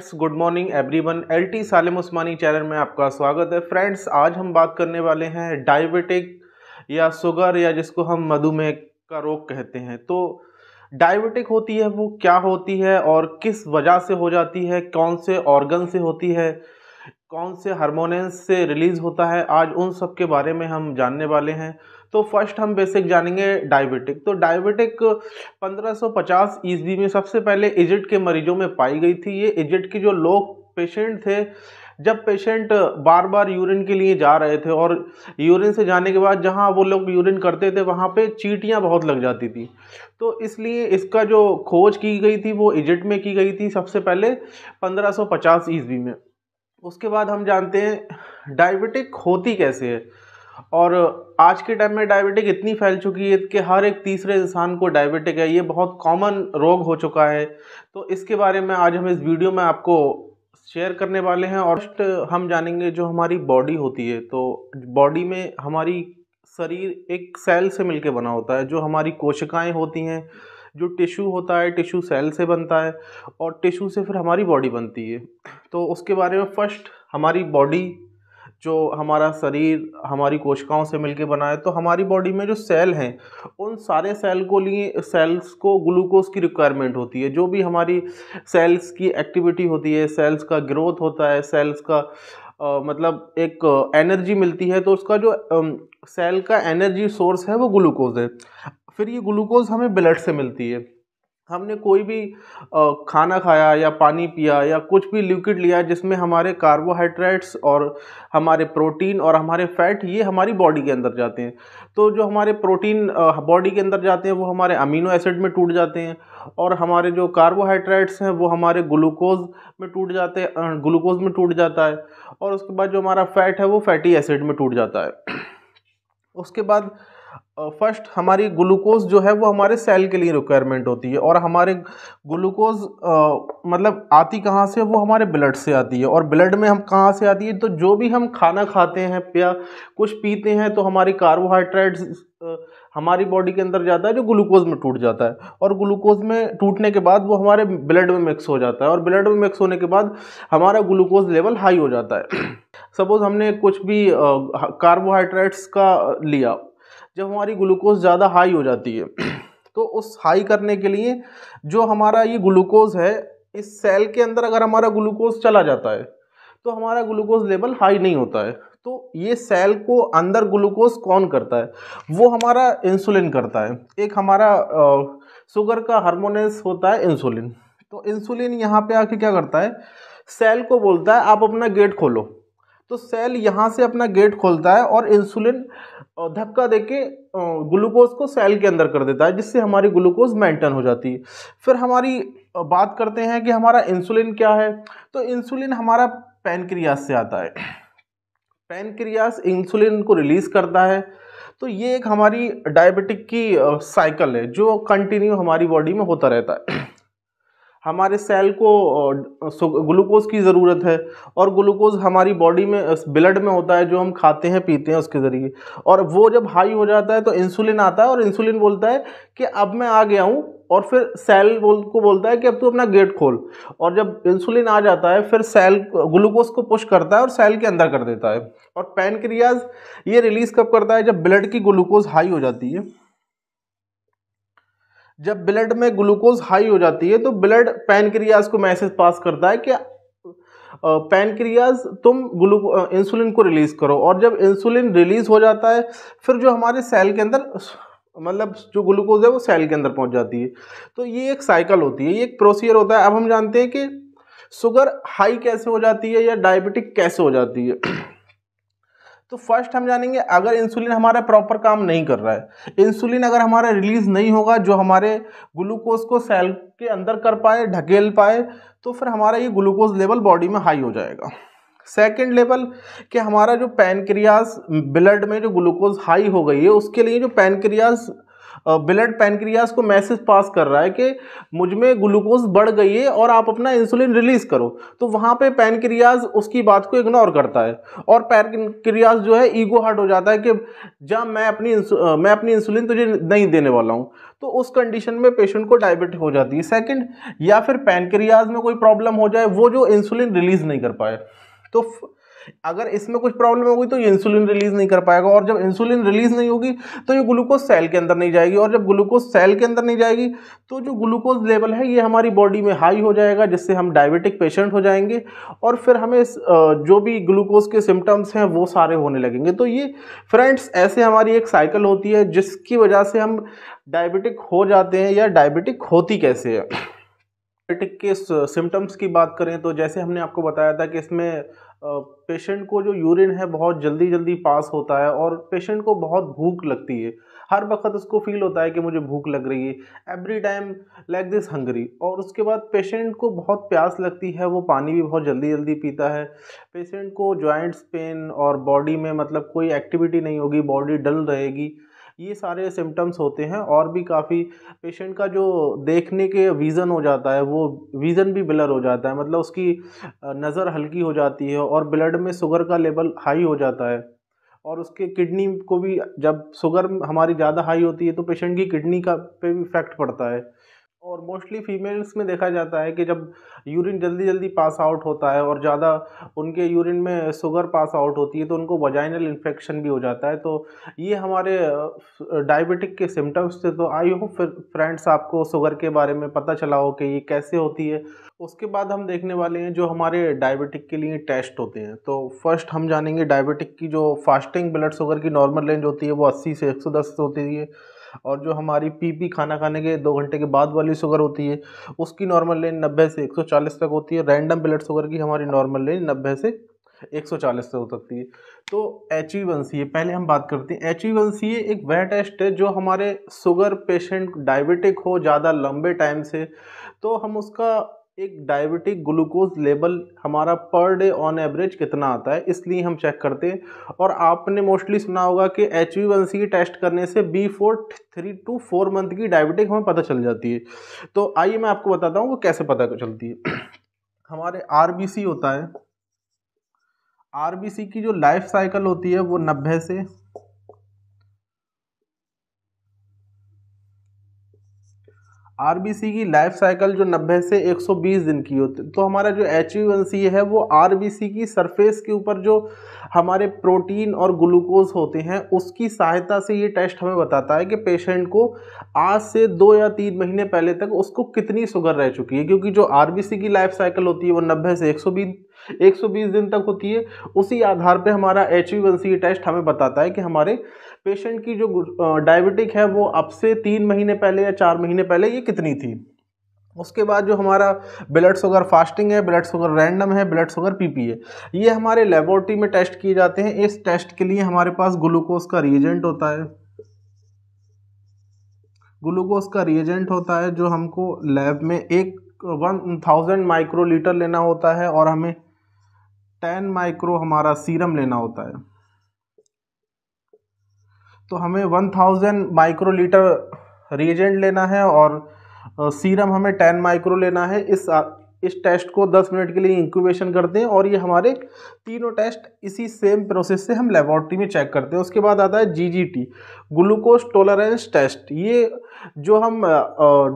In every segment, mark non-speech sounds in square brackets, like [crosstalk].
friends good morning everyone LT Salim Usmani channel में आपका स्वागत है फ्रेंड्स आज हम बात करने वाले हैं डायबिटिक या शुगर या जिसको हम मधुमेह का रोग कहते हैं तो डायबिटिक होती है वो क्या होती है और किस वजह से हो जाती है कौन से ऑर्गन से होती है कौन से हारमोनेंस से रिलीज़ होता है आज उन सब के बारे में हम जानने वाले हैं तो फर्स्ट हम बेसिक जानेंगे डायबिटिक तो डायबिटिक 1550 ईस्वी में सबसे पहले इजिट के मरीजों में पाई गई थी ये इजिट के जो लोग पेशेंट थे जब पेशेंट बार बार यूरिन के लिए जा रहे थे और यूरिन से जाने के बाद जहाँ वो लोग यूरिन करते थे वहाँ पे चीटियाँ बहुत लग जाती थी तो इसलिए इसका जो खोज की गई थी वो इजिट में की गई थी सबसे पहले 1550 ईस्वी में उसके बाद हम जानते हैं डायबिटिक होती कैसे है और आज के टाइम में डायबिटिक इतनी फैल चुकी है कि हर एक तीसरे इंसान को डायबिटिक है ये बहुत कॉमन रोग हो चुका है तो इसके बारे में आज हम इस वीडियो में आपको शेयर करने वाले हैं और हम जानेंगे जो हमारी बॉडी होती है तो बॉडी में हमारी शरीर एक सेल से मिलके बना होता है जो हमारी कोशिकाएं होती हैं जो टिश्यू होता है टिश्यू सेल से बनता है और टिश्यू से फिर हमारी बॉडी बनती है तो उसके बारे में फर्स्ट हमारी बॉडी जो हमारा शरीर हमारी कोशिकाओं से मिलके बना है तो हमारी बॉडी में जो सेल हैं उन सारे सेल को लिए सेल्स को ग्लूकोज की रिक्वायरमेंट होती है जो भी हमारी सेल्स की एक्टिविटी होती है सेल्स का ग्रोथ होता है सेल्स का आ, मतलब एक एनर्जी मिलती है तो उसका जो आ, सेल का एनर्जी सोर्स है वो ग्लूकोज है फिर ये ग्लूकोज हमें ब्लड से मिलती है हमने कोई भी खाना खाया या पानी पिया या कुछ भी लिक्विड लिया जिसमें हमारे कार्बोहाइड्रेट्स और हमारे प्रोटीन और हमारे फैट ये हमारी बॉडी के अंदर जाते हैं तो जो हमारे प्रोटीन बॉडी के अंदर जाते हैं वो हमारे अमीनो एसिड में टूट जाते हैं और हमारे जो कार्बोहाइड्रेट्स हैं वो हमारे ग्लूकोज में टूट जाते हैं ग्लूकोज में टूट जाता है और उसके बाद जो हमारा फैट है वो फैटी एसिड में टूट जाता है उसके बाद फर्स्ट हमारी ग्लूकोज जो है वो हमारे सेल के लिए रिक्वायरमेंट होती है और हमारे ग्लूकोज मतलब आती कहाँ से वो हमारे ब्लड से आती है और ब्लड में हम कहाँ से आती है तो जो भी हम खाना खाते हैं या कुछ पीते हैं तो हमारी कार्बोहाइड्रेट्स हमारी बॉडी के अंदर जाता है जो ग्लूकोज में टूट जाता है और ग्लूकोज में टूटने के बाद वो हमारे ब्लड में मिक्स हो जाता है और ब्लड में मिक्स होने के बाद हमारा ग्लूकोज लेवल हाई हो जाता है सपोज़ [clears throat] हमने कुछ भी कार्बोहाइड्रेट्स का लिया जब हमारी ग्लूकोज ज़्यादा हाई हो जाती है [clears throat] तो उस हाई करने के लिए जो हमारा ये ग्लूकोज है इस सेल के अंदर अगर हमारा ग्लूकोज चला जाता है तो हमारा ग्लूकोज लेवल हाई नहीं होता है तो ये सेल को अंदर ग्लूकोज कौन करता है वो हमारा इंसुलिन करता है एक हमारा शुगर का हारमोनस होता है इंसुलिन तो इंसुलिन यहाँ पे आके क्या करता है सेल को बोलता है आप अपना गेट खोलो तो सेल यहाँ से अपना गेट खोलता है और इंसुलिन धक्का देके ग्लूकोज को सेल के अंदर कर देता है जिससे हमारी ग्लूकोज मेंटेन हो जाती है फिर हमारी बात करते हैं कि हमारा इंसुलिन क्या है तो इंसुलिन हमारा पेनक्रियास से आता है पैनक्रियास इंसुलिन को रिलीज़ करता है तो ये एक हमारी डायबिटिक की साइकिल है जो कंटिन्यू हमारी बॉडी में होता रहता है हमारे सेल को ग्लूकोज की ज़रूरत है और ग्लूकोज हमारी बॉडी में ब्लड में होता है जो हम खाते हैं पीते हैं उसके ज़रिए और वो जब हाई हो जाता है तो इंसुलिन आता है और इंसुलिन बोलता है कि अब मैं आ गया हूँ और फिर सेल बोल को बोलता है कि अब तू अपना गेट खोल और जब इंसुलिन आ जाता है फिर सेल ग्लूकोज को पुश करता है और सेल के अंदर कर देता है और पैनक्रियाज ये रिलीज़ कब करता है जब ब्लड की ग्लूकोज हाई हो जाती है जब ब्लड में ग्लूकोज हाई हो जाती है तो ब्लड पैनक्रियाज को मैसेज पास करता है कि पैनक्रियाज तुम ग्लू इंसुलिन को रिलीज़ करो और जब इंसुलिन रिलीज़ हो जाता है फिर जो हमारे सेल के अंदर मतलब जो ग्लूकोज है वो सेल के अंदर पहुंच जाती है तो ये एक साइकिल होती है ये एक प्रोसीजर होता है अब हम जानते हैं कि शुगर हाई कैसे हो जाती है या डायबिटिक कैसे हो जाती है तो फर्स्ट हम जानेंगे अगर इंसुलिन हमारा प्रॉपर काम नहीं कर रहा है इंसुलिन अगर हमारा रिलीज नहीं होगा जो हमारे ग्लूकोज को सेल के अंदर कर पाए ढकेल पाए तो फिर हमारा ये ग्लूकोज लेवल बॉडी में हाई हो जाएगा सेकेंड लेवल कि हमारा जो पैनक्रियाज ब्लड में जो ग्लूकोज हाई हो गई है उसके लिए जो पैनक्रियाज ब्लड पैनक्रियाज़ को मैसेज पास कर रहा है कि मुझ में ग्लूकोज बढ़ गई है और आप अपना इंसुलिन रिलीज करो तो वहाँ पे पैनक्रियाज उसकी बात को इग्नोर करता है और पैनक्रियाज जो है ईगो हार्ट हो जाता है कि जहाँ मैं अपनी मैं अपनी इंसुलिन तुझे नहीं देने वाला हूँ तो उस कंडीशन में पेशेंट को डायबिटिक हो जाती है सेकेंड या फिर पैनक्रियाज में कोई प्रॉब्लम हो जाए वो जो इंसुलिन रिलीज नहीं कर पाए तो अगर इसमें कुछ प्रॉब्लम होगी तो ये इंसुलिन रिलीज नहीं कर पाएगा और जब इंसुलिन रिलीज नहीं होगी तो ये ग्लूकोज सेल के अंदर नहीं जाएगी और जब ग्लूकोज सेल के अंदर नहीं जाएगी तो जो ग्लूकोज लेवल है ये हमारी बॉडी में हाई हो जाएगा जिससे हम डायबिटिक पेशेंट हो जाएंगे और फिर हमें जो भी ग्लूकोज के सिम्टम्स हैं वो सारे होने लगेंगे तो ये फ्रेंड्स ऐसे हमारी एक साइकिल होती है जिसकी वजह से हम डायबिटिक हो जाते हैं या डायबिटिक होती कैसे है हेपेटाइटिक के सिम्टम्स की बात करें तो जैसे हमने आपको बताया था कि इसमें पेशेंट को जो यूरिन है बहुत जल्दी जल्दी पास होता है और पेशेंट को बहुत भूख लगती है हर वक्त उसको फील होता है कि मुझे भूख लग रही है every time like this hungry और उसके बाद पेशेंट को बहुत प्यास लगती है वो पानी भी बहुत जल्दी जल्दी पीता है पेशेंट को जॉइंट्स पेन और बॉडी में मतलब कोई एक्टिविटी नहीं होगी बॉडी डल रहेगी ये सारे सिम्टम्स होते हैं और भी काफ़ी पेशेंट का जो देखने के विज़न हो जाता है वो विज़न भी ब्लर हो जाता है मतलब उसकी नज़र हल्की हो जाती है और ब्लड में शुगर का लेवल हाई हो जाता है और उसके किडनी को भी जब शुगर हमारी ज़्यादा हाई होती है तो पेशेंट की किडनी का पे भी इफ़ेक्ट पड़ता है और मोस्टली फीमेल्स में देखा जाता है कि जब यूरिन जल्दी जल्दी पास आउट होता है और ज़्यादा उनके यूरिन में शुगर पास आउट होती है तो उनको वजाइनल इन्फेक्शन भी हो जाता है तो ये हमारे डायबिटिक के सिम्टम्स थे तो आई होप फ्रेंड्स आपको शुगर के बारे में पता चला हो कि ये कैसे होती है उसके बाद हम देखने वाले हैं जो हमारे डायबिटिक के लिए टेस्ट होते हैं तो फर्स्ट हम जानेंगे डायबिटिक की जो फास्टिंग ब्लड शुगर की नॉर्मल रेंज होती है वो अस्सी से एक होती है और जो हमारी पीपी खाना खाने के दो घंटे के बाद वाली शुगर होती है उसकी नॉर्मल रेंज नब्बे से एक सौ चालीस तक होती है रैंडम ब्लड शुगर की हमारी नॉर्मल रेंज नब्बे से एक सौ चालीस तक हो सकती है तो एच ई वन सी पहले हम बात करते हैं एच ई वन सी एक वह टेस्ट है जो हमारे शुगर पेशेंट डायबिटिक हो ज़्यादा लंबे टाइम से तो हम उसका एक डायबिटिक ग्लूकोज लेवल हमारा पर डे ऑन एवरेज कितना आता है इसलिए हम चेक करते हैं और आपने मोस्टली सुना होगा कि एच वी टेस्ट करने से before three to four month की डायबिटिक हमें पता चल जाती है तो आइए मैं आपको बताता हूँ वो कैसे पता चलती है [clears throat] हमारे आर होता है आर की जो लाइफ साइकिल होती है वो नब्बे से आरबीसी की लाइफ साइकिल जो 90 से 120 दिन की होती तो हमारा जो एच है वो आरबीसी की सरफेस के ऊपर जो हमारे प्रोटीन और ग्लूकोज होते हैं उसकी सहायता से ये टेस्ट हमें बताता है कि पेशेंट को आज से दो या तीन महीने पहले तक उसको कितनी शुगर रह चुकी है क्योंकि जो आरबीसी की लाइफ साइकिल होती है वो नब्बे से एक 120 दिन तक होती है उसी आधार पे हमारा एच टेस्ट हमें बताता है कि हमारे पेशेंट की जो डायबिटिक है वो अब से तीन महीने पहले या चार महीने पहले ये कितनी थी उसके बाद जो हमारा ब्लड शुगर फास्टिंग है ब्लड शुगर रैंडम है ब्लड शुगर पी है ये हमारे लेबोरेटरी में टेस्ट किए जाते हैं इस टेस्ट के लिए हमारे पास ग्लूकोज का रिएजेंट होता है ग्लूकोज का रिएजेंट होता है जो हमको लैब में एक वन थाउजेंड माइक्रोलीटर लेना होता है और हमें टेन माइक्रो हमारा सीरम लेना होता है तो हमें one thousand microlitre reagent लेना है और सीरम हमें टेन माइक्रो लेना है इस इस टेस्ट को 10 मिनट के लिए इंक्यूबेशन करते हैं और ये हमारे तीनों टेस्ट इसी सेम प्रोसेस से हम लेबॉर्ट्री में चेक करते हैं उसके बाद आता है जीजीटी ग्लूकोज टॉलरेंस टेस्ट ये जो हम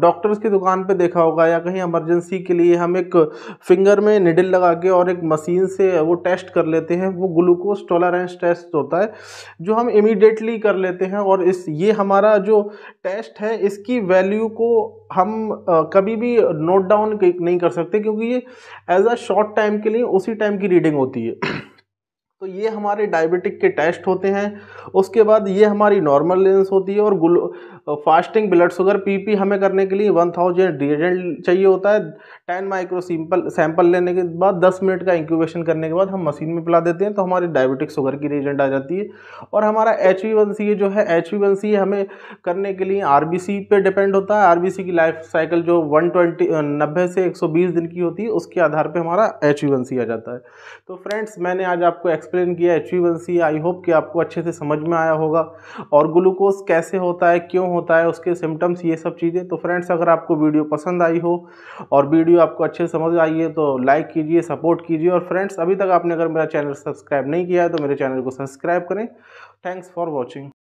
डॉक्टर्स की दुकान पे देखा होगा या कहीं इमरजेंसी के लिए हम एक फिंगर में निडल लगा के और एक मशीन से वो टेस्ट कर लेते हैं वो ग्लूकोज टॉलरेंस टेस्ट होता है जो हम इमीडिएटली कर लेते हैं और इस ये हमारा जो टेस्ट है इसकी वैल्यू को हम आ, कभी भी नोट डाउन नहीं कर सकते क्योंकि ये एज अ शॉर्ट टाइम के लिए उसी टाइम की रीडिंग होती है [clears throat] तो ये हमारे डायबिटिक के टेस्ट होते हैं उसके बाद ये हमारी नॉर्मल लेंस होती है और तो फास्टिंग ब्लड शुगर पीपी हमें करने के लिए वन थाउजेंड डिजेंट चाहिए होता है टेन माइक्रो सिंपल सैंपल लेने के बाद दस मिनट का इंक्यूबेशन करने के बाद हम मशीन में पिला देते हैं तो हमारी डायबिटिक शुगर की रिजेंट आ जाती है और हमारा एच जो है एच सी हमें करने के लिए आर बी सी पे डिपेंड होता है आर बी सी की लाइफ साइकिल जो वन ट्वेंटी नब्बे से एक सौ बीस दिन की होती है उसके आधार पर हमारा एच आ जाता है तो फ्रेंड्स मैंने आज आपको एक्सप्लेन किया एच आई होप कि आपको अच्छे से समझ में आया होगा और ग्लूकोज कैसे होता है क्यों होता है उसके सिम्टम्स ये सब चीज़ें तो फ्रेंड्स अगर आपको वीडियो पसंद आई हो और वीडियो आपको अच्छे समझ आई है तो लाइक कीजिए सपोर्ट कीजिए और फ्रेंड्स अभी तक आपने अगर मेरा चैनल सब्सक्राइब नहीं किया है तो मेरे चैनल को सब्सक्राइब करें थैंक्स फॉर वॉचिंग